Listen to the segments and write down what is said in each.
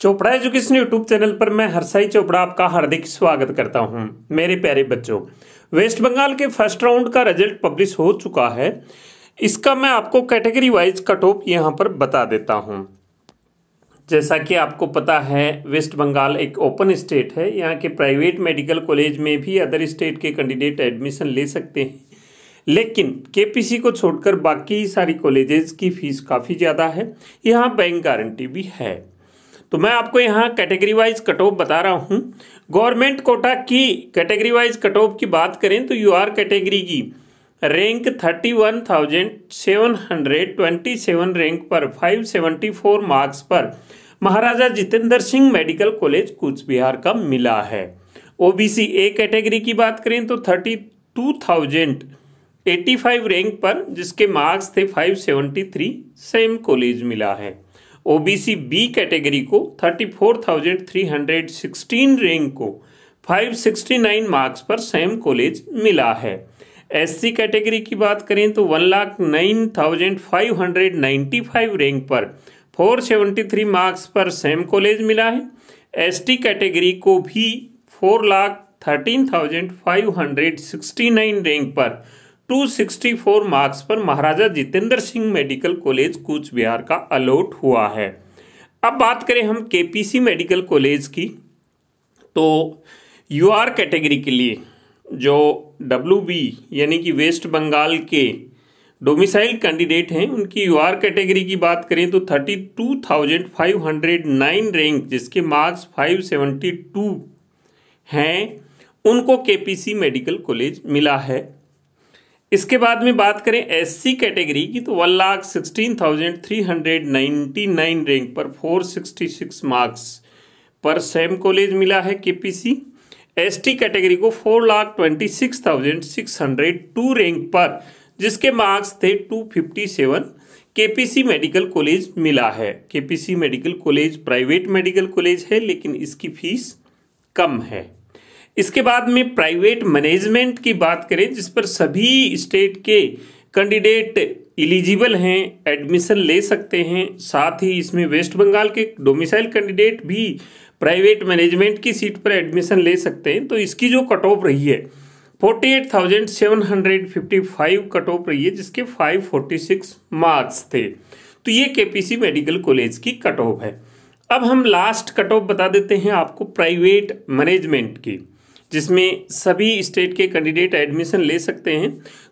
Chopra education YouTube channel पर मैं हरसाई चोपड़ा आपका हार्दिक स्वागत करता हूं मेरे प्यारे बच्चों वेस्ट बंगाल के फर्स्ट राउंड का रिजल्ट पब्लिश हो चुका है इसका मैं आपको कैटेगरी वाइज कट ऑफ यहाँ पर बता देता हूं जैसा कि आपको पता है वेस्ट बंगाल एक ओपन स्टेट है यहाँ के प्राइवेट मेडिकल कॉलेज में भी अदर स्टेट के कैंडिडेट एडमिशन ले सकते हैं लेकिन केपीसी को छोड़कर बाकी सारी कॉलेजेस की फीस काफ़ी ज़्यादा है यहाँ बैंक गारंटी भी है तो मैं आपको यहाँ कैटेगरी वाइज कट ऑफ बता रहा हूँ गवर्नमेंट कोटा की कैटेगरी वाइज कट ऑफ की बात करें तो यू आर कैटेगरी की rank thirty one thousand seven hundred twenty seven rank पर फाइव सेवेंटी फोर मार्क्स पर महाराजा जितेंद्र सिंह मेडिकल कॉलेज कूच बिहार का मिला है ओबीसी ए कैटेगरी की बात करें तो thirty two thousand eighty five rank पर जिसके मार्क्स थे five seventy three same college मिला है O B C B category को thirty four thousand three hundred sixteen rank को फाइव सिक्सटी नाइन मार्क्स पर सेम कॉलेज मिला है एस सी कैटेगरी की बात करें तो one lakh nine thousand five hundred ninety five rank पर फोर सेवेंटी थ्री मार्क्स पर सेम कॉलेज मिला है एस टी कैटेगरी को भी four lakh thirteen thousand five hundred sixty nine rank पर 264 मार्क्स पर महाराजा जितेंद्र सिंह मेडिकल कॉलेज कूच बिहार का अलॉट हुआ है अब बात करें हम केपीसी मेडिकल कॉलेज की तो यू आर कैटेगरी के लिए जो डब्ल्यू बी यानी कि वेस्ट बंगाल के डोमिसाइल कैंडिडेट हैं उनकी यू आर कैटेगरी की बात करें तो thirty two thousand five hundred nine rank जिसके मार्क्स फाइव सेवेंटी टू हैं उनको के पी सी मेडिकल कॉलेज मिला है इसके बाद में बात करें एससी कैटेगरी की तो one lakh sixteen thousand three hundred ninety nine rank पर फोर सिक्सटी सिक्स मार्क्स पर सेम कॉलेज मिला है केपीसी एसटी कैटेगरी को four lakh twenty six thousand six hundred two rank पर जिसके मार्क्स थे टू फिफ्टी सेवन के मेडिकल कॉलेज मिला है के medical college private medical college है लेकिन इसकी फीस कम है इसके बाद में प्राइवेट मैनेजमेंट की बात करें जिस पर सभी स्टेट के कैंडिडेट एलिजिबल हैं एडमिशन ले सकते हैं साथ ही इसमें वेस्ट बंगाल के डोमिसाइल कैंडिडेट भी प्राइवेट मैनेजमेंट की सीट पर एडमिशन ले सकते हैं तो इसकी जो कट ऑफ रही है forty eight thousand seven hundred fifty five cut off रही है जिसके फाइव फोर्टी सिक्स मार्क्स थे तो ये केपीसी मेडिकल कॉलेज की कट ऑफ है अब हम लास्ट कट ऑफ बता देते हैं आपको प्राइवेट मैनेजमेंट की जिसमें सभी स्टेट के कैंडिडेट एडमिशन ले सकते हैं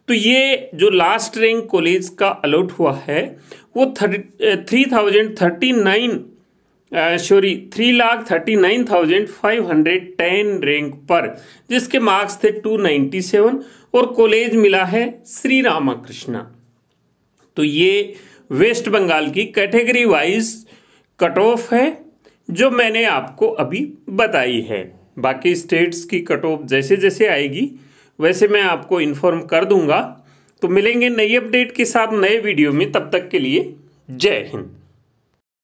तो ये जो लास्ट रैंक कॉलेज का अलॉट हुआ है वो thirty three thousand thirty nine sorry three lakh thirty nine thousand five hundred ten rank पर जिसके मार्क्स थे टू नाइन्टी सेवन और कॉलेज मिला है श्री रामाकृष्णा तो ये वेस्ट बंगाल की कैटेगरी वाइज कट ऑफ है जो मैंने आपको अभी बताई है बाकी स्टेट्स की कट ऑफ जैसे जैसे आएगी वैसे मैं आपको इन्फॉर्म कर दूंगा तो मिलेंगे नई अपडेट के साथ नए वीडियो में तब तक के लिए जय हिंद